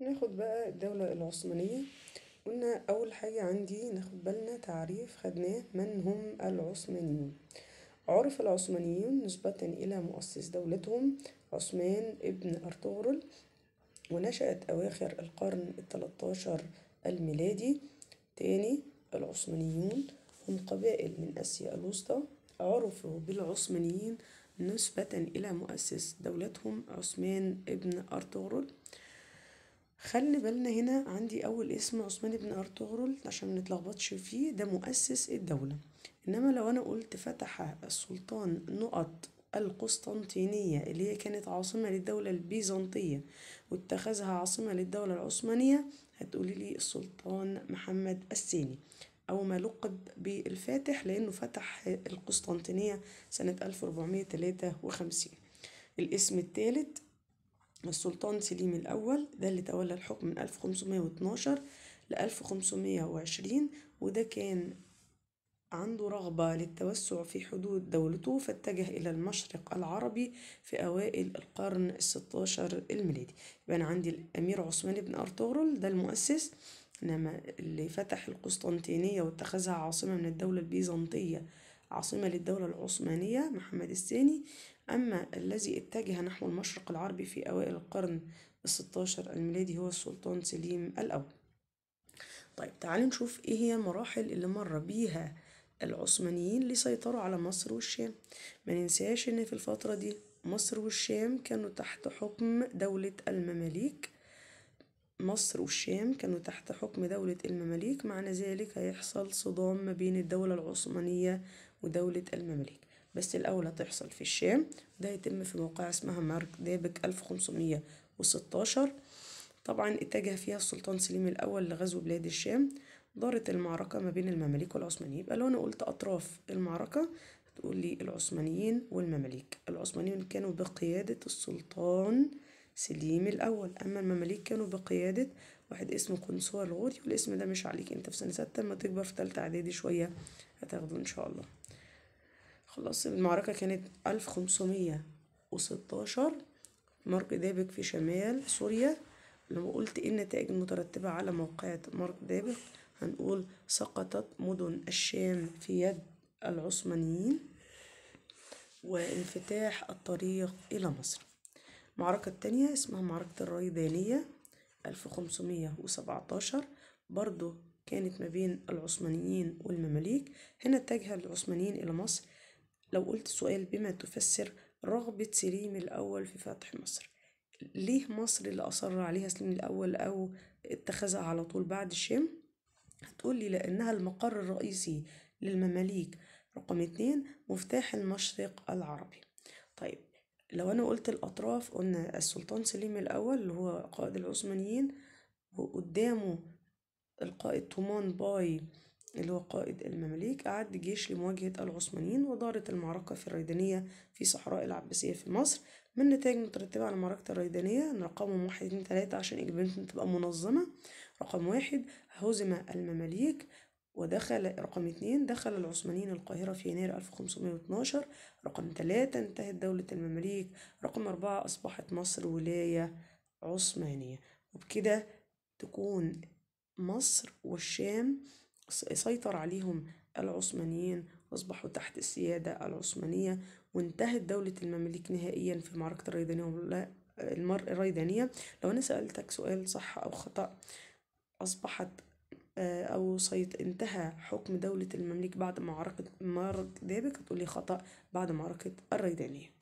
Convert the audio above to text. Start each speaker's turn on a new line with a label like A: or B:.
A: ناخد بقى الدولة العثمانية قلنا اول حاجة عندي ناخد بالنا تعريف خدناه من هم العثمانيون عرف العثمانيون نسبة إلى مؤسس دولتهم عثمان ابن أرطغرل ونشأت أواخر القرن التلتاشر الميلادي تاني العثمانيون هم قبائل من آسيا الوسطى عرفوا بالعثمانيين نسبة إلى مؤسس دولتهم عثمان ابن أرطغرل خلي بالنا هنا عندي أول اسم عثمان بن أرطغرل عشان ما نتلخبطش فيه ده مؤسس الدولة إنما لو أنا قلت فتح السلطان نقط القسطنطينية اللي هي كانت عاصمة للدولة البيزنطية واتخذها عاصمة للدولة العثمانية هتقولي لي السلطان محمد الثاني أو ما لقب بالفاتح لأنه فتح القسطنطينية سنة 1453 الاسم الثالث السلطان سليم الأول ده اللي تولى الحكم من 1512 ل 1520 وده كان عنده رغبة للتوسع في حدود دولته فاتجه إلى المشرق العربي في أوائل القرن الستاشر الميلادي يبقى أنا عندي الأمير عثمان بن أرطغرل ده المؤسس إنما اللي فتح القسطنطينية واتخذها عاصمة من الدولة البيزنطية عاصمة للدولة العثمانية محمد الثاني أما الذي اتجه نحو المشرق العربي في أوائل القرن الستاشر الميلادي هو السلطان سليم الأول طيب تعالوا نشوف إيه هي المراحل اللي مر بيها العثمانيين لسيطروا على مصر والشام ما ننساش إن في الفترة دي مصر والشام كانوا تحت حكم دولة المماليك مصر والشام كانوا تحت حكم دولة المماليك معنى ذلك هيحصل صدام ما بين الدولة العثمانية ودولة المماليك بس الأولى تحصل في الشام ده هيتم في موقع اسمها مارك دابك 1516 طبعا اتجه فيها السلطان سليم الأول لغزو بلاد الشام دارت المعركة ما بين المماليك والعثمانيين يبقى لو أنا قلت أطراف المعركة تقول لي العثمانيين والمماليك العثمانيين كانوا بقيادة السلطان سليم الأول أما المماليك كانوا بقيادة واحد اسمه قنصور الغوري والاسم ده مش عليك انت في سنة ستة لما تكبر في تالتة إعدادي شوية هتاخده إن شاء الله خلاص المعركة كانت ألف خمسمية وستاشر مرق دابك في شمال سوريا لما قلت ايه النتائج المترتبة على موقعة مرق دابك هنقول سقطت مدن الشام في يد العثمانيين وانفتاح الطريق إلى مصر المعركة التانية اسمها معركة الريدانية وسبعتاشر برضو كانت ما بين العثمانيين والمماليك هنا اتجه العثمانيين إلى مصر لو قلت سؤال بما تفسر رغبة سليم الأول في فتح مصر ليه مصر اللي أصر عليها سليم الأول أو اتخذها على طول بعد الشام هتقولي لأنها المقر الرئيسي للمماليك رقم اتنين مفتاح المشرق العربي طيب لو أنا قلت الأطراف قلنا السلطان سليم الأول اللي هو قائد العثمانيين وقدامه القائد تومان باي اللي هو قائد المماليك أعد جيش لمواجهة العثمانيين ودارت المعركة في الريدانية في صحراء العباسية في مصر من نتائج مترتبة على معركة الريدانية إن رقمهم واحد اتنين تلاتة عشان البنت تبقى منظمة رقم واحد هزم المماليك ودخل رقم اتنين دخل العثمانيين القاهرة في يناير ألف واتناشر رقم تلاتة انتهت دولة المماليك رقم أربعة أصبحت مصر ولاية عثمانية وبكده تكون مصر والشام سيطر عليهم العثمانيين وأصبحوا تحت السيادة العثمانية وانتهت دولة المماليك نهائيا في معركة الريدانية المرء الريدانية لو أنا سألتك سؤال صح أو خطأ أصبحت آه، أو سيط انتهى حكم دولة المماليك بعد معركة مارك دابك هتقولي خطأ بعد معركة الريدانية